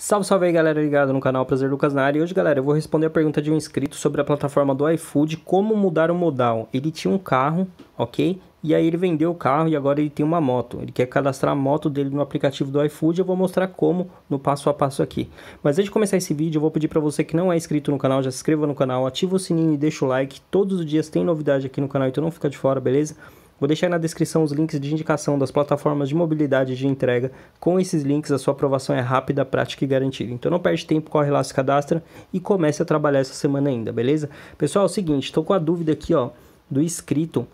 Salve, salve aí galera ligado no canal Prazer Lucas na área. E hoje, galera, eu vou responder a pergunta de um inscrito sobre a plataforma do iFood, como mudar o modal. Ele tinha um carro, ok? E aí ele vendeu o carro e agora ele tem uma moto. Ele quer cadastrar a moto dele no aplicativo do iFood. Eu vou mostrar como no passo a passo aqui. Mas antes de começar esse vídeo, eu vou pedir para você que não é inscrito no canal, já se inscreva no canal, ativa o sininho e deixa o like. Todos os dias tem novidade aqui no canal, então não fica de fora, beleza? Vou deixar na descrição os links de indicação das plataformas de mobilidade de entrega. Com esses links, a sua aprovação é rápida, prática e garantida. Então não perde tempo, corre lá, se cadastra e comece a trabalhar essa semana ainda, beleza? Pessoal, é o seguinte, estou com a dúvida aqui ó, do inscrito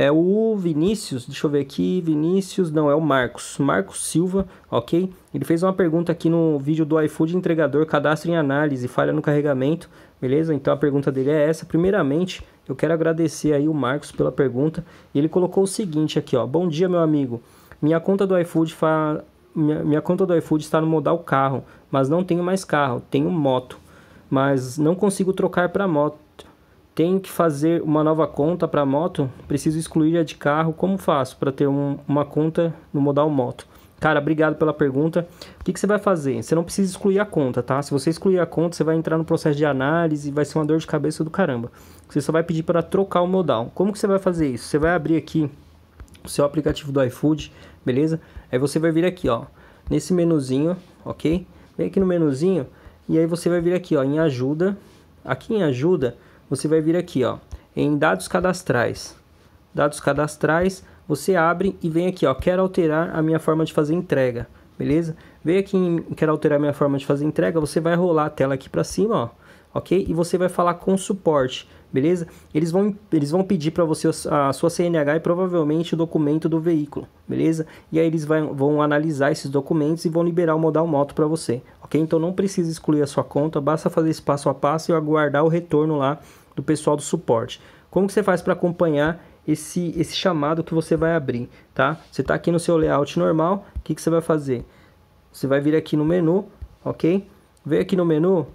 é o Vinícius, deixa eu ver aqui, Vinícius, não, é o Marcos, Marcos Silva, ok? Ele fez uma pergunta aqui no vídeo do iFood entregador, cadastro em análise, falha no carregamento, beleza? Então a pergunta dele é essa. Primeiramente, eu quero agradecer aí o Marcos pela pergunta. Ele colocou o seguinte aqui, ó. Bom dia, meu amigo. Minha conta do iFood fa... minha, minha conta do iFood está no modal carro, mas não tenho mais carro, tenho moto, mas não consigo trocar para moto tenho que fazer uma nova conta para moto, preciso excluir a de carro, como faço para ter um, uma conta no modal moto? Cara, obrigado pela pergunta. O que, que, você vai fazer? Você não precisa excluir a conta, tá? Se você excluir a conta, você vai entrar no processo de análise e vai ser uma dor de cabeça do caramba. Você só vai pedir para trocar o modal. Como que você vai fazer isso? Você vai abrir aqui o seu aplicativo do iFood, beleza? Aí você vai vir aqui, ó, nesse menuzinho, ok? Vem aqui no menuzinho e aí você vai vir aqui, ó, em ajuda. Aqui em ajuda, você vai vir aqui, ó, em dados cadastrais. Dados cadastrais, você abre e vem aqui, ó, quero alterar a minha forma de fazer entrega, beleza? Vem aqui em quero alterar a minha forma de fazer entrega, você vai rolar a tela aqui para cima, ó, ok? E você vai falar com suporte, beleza? Eles vão, eles vão pedir para você a sua CNH e provavelmente o documento do veículo, beleza? E aí eles vai, vão analisar esses documentos e vão liberar o modal moto para você, ok? Então não precisa excluir a sua conta, basta fazer esse passo a passo e aguardar o retorno lá do pessoal do suporte. Como que você faz para acompanhar esse, esse chamado que você vai abrir, tá? Você está aqui no seu layout normal, o que, que você vai fazer? Você vai vir aqui no menu, ok? Vem aqui no menu,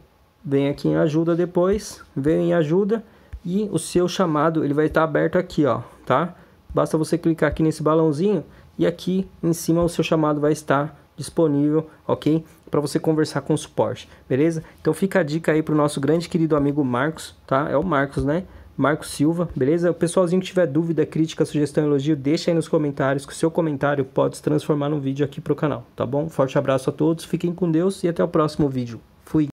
vem aqui em ajuda depois, vem em ajuda e o seu chamado ele vai estar tá aberto aqui, ó, tá? Basta você clicar aqui nesse balãozinho e aqui em cima o seu chamado vai estar disponível, ok? Para você conversar com o suporte, beleza? Então fica a dica aí para o nosso grande querido amigo Marcos, tá? É o Marcos, né? Marcos Silva, beleza? O pessoalzinho que tiver dúvida, crítica, sugestão, elogio, deixa aí nos comentários, que o seu comentário pode se transformar num vídeo aqui pro canal, tá bom? Forte abraço a todos, fiquem com Deus e até o próximo vídeo. Fui!